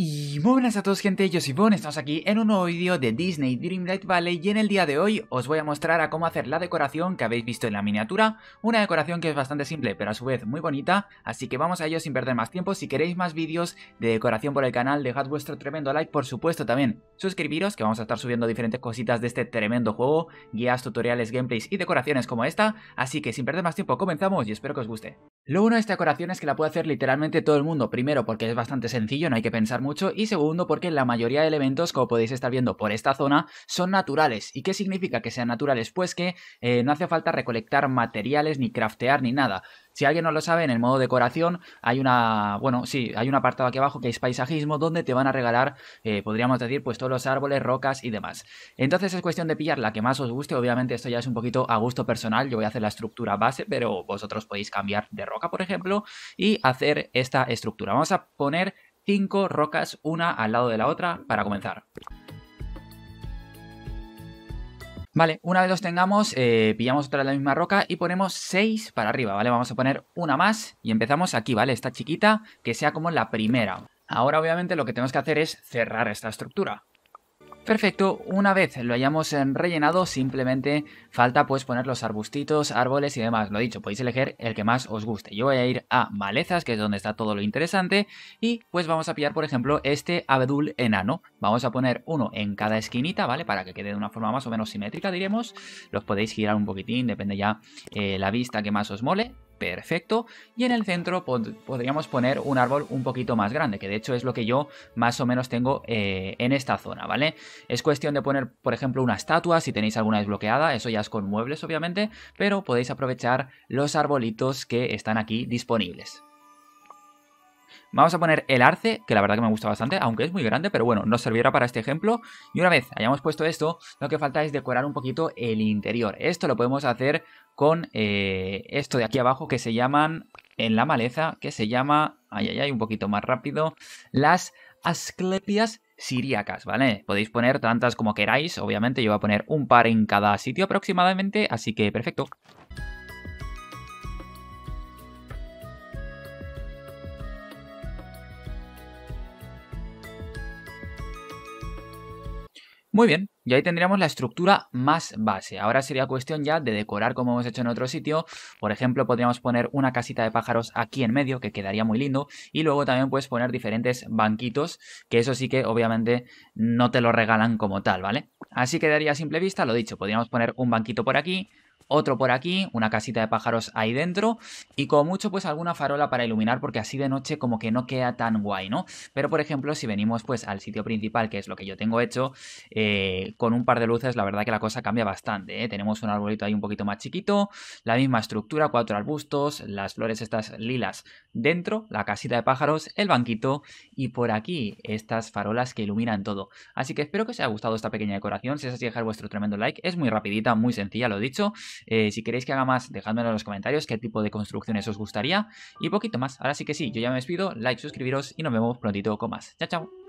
Yeah. Y muy buenas a todos gente, yo soy Bon, estamos aquí en un nuevo vídeo de Disney Dreamlight Valley y en el día de hoy os voy a mostrar a cómo hacer la decoración que habéis visto en la miniatura, una decoración que es bastante simple pero a su vez muy bonita, así que vamos a ello sin perder más tiempo, si queréis más vídeos de decoración por el canal dejad vuestro tremendo like, por supuesto también suscribiros que vamos a estar subiendo diferentes cositas de este tremendo juego, guías, tutoriales, gameplays y decoraciones como esta, así que sin perder más tiempo comenzamos y espero que os guste. Lo bueno de esta decoración es que la puede hacer literalmente todo el mundo, primero porque es bastante sencillo, no hay que pensar mucho y segundo porque la mayoría de elementos, como podéis estar viendo por esta zona, son naturales. ¿Y qué significa que sean naturales? Pues que eh, no hace falta recolectar materiales ni craftear ni nada. Si alguien no lo sabe, en el modo decoración hay una, bueno, sí, hay un apartado aquí abajo que es paisajismo donde te van a regalar, eh, podríamos decir, pues todos los árboles, rocas y demás. Entonces es cuestión de pillar la que más os guste, obviamente esto ya es un poquito a gusto personal, yo voy a hacer la estructura base, pero vosotros podéis cambiar de roca, por ejemplo, y hacer esta estructura. Vamos a poner cinco rocas una al lado de la otra para comenzar. Vale, una vez los tengamos, eh, pillamos otra de la misma roca y ponemos 6 para arriba, ¿vale? Vamos a poner una más y empezamos aquí, ¿vale? Esta chiquita, que sea como la primera. Ahora obviamente lo que tenemos que hacer es cerrar esta estructura. Perfecto, una vez lo hayamos eh, rellenado simplemente falta pues poner los arbustitos, árboles y demás. Lo dicho, podéis elegir el que más os guste. Yo voy a ir a malezas, que es donde está todo lo interesante, y pues vamos a pillar por ejemplo este abedul enano. Vamos a poner uno en cada esquinita, ¿vale? Para que quede de una forma más o menos simétrica, diremos. Los podéis girar un poquitín, depende ya eh, la vista que más os mole perfecto. Y en el centro podríamos poner un árbol un poquito más grande, que de hecho es lo que yo más o menos tengo eh, en esta zona, ¿vale? Es cuestión de poner, por ejemplo, una estatua, si tenéis alguna desbloqueada, eso ya es con muebles, obviamente, pero podéis aprovechar los arbolitos que están aquí disponibles. Vamos a poner el arce, que la verdad que me gusta bastante, aunque es muy grande, pero bueno, nos servirá para este ejemplo. Y una vez hayamos puesto esto, lo que falta es decorar un poquito el interior. Esto lo podemos hacer con eh, esto de aquí abajo que se llaman, en la maleza, que se llama, ay, ay, ay, un poquito más rápido, las asclepias siriacas, ¿vale? Podéis poner tantas como queráis, obviamente yo voy a poner un par en cada sitio aproximadamente, así que perfecto. Muy bien, y ahí tendríamos la estructura más base. Ahora sería cuestión ya de decorar como hemos hecho en otro sitio. Por ejemplo, podríamos poner una casita de pájaros aquí en medio, que quedaría muy lindo. Y luego también puedes poner diferentes banquitos, que eso sí que obviamente no te lo regalan como tal, ¿vale? Así quedaría a simple vista, lo dicho, podríamos poner un banquito por aquí, otro por aquí, una casita de pájaros ahí dentro y como mucho pues alguna farola para iluminar porque así de noche como que no queda tan guay, ¿no? Pero por ejemplo si venimos pues al sitio principal que es lo que yo tengo hecho, eh, con un par de luces la verdad que la cosa cambia bastante, ¿eh? Tenemos un arbolito ahí un poquito más chiquito, la misma estructura, cuatro arbustos, las flores estas lilas dentro, la casita de pájaros, el banquito y por aquí estas farolas que iluminan todo. Así que espero que os haya gustado esta pequeña decoración, si es así dejar vuestro tremendo like, es muy rapidita, muy sencilla, lo dicho, eh, si queréis que haga más, dejadmelo en los comentarios qué tipo de construcciones os gustaría y poquito más. Ahora sí que sí, yo ya me despido, like, suscribiros y nos vemos prontito con más. Chao, chao.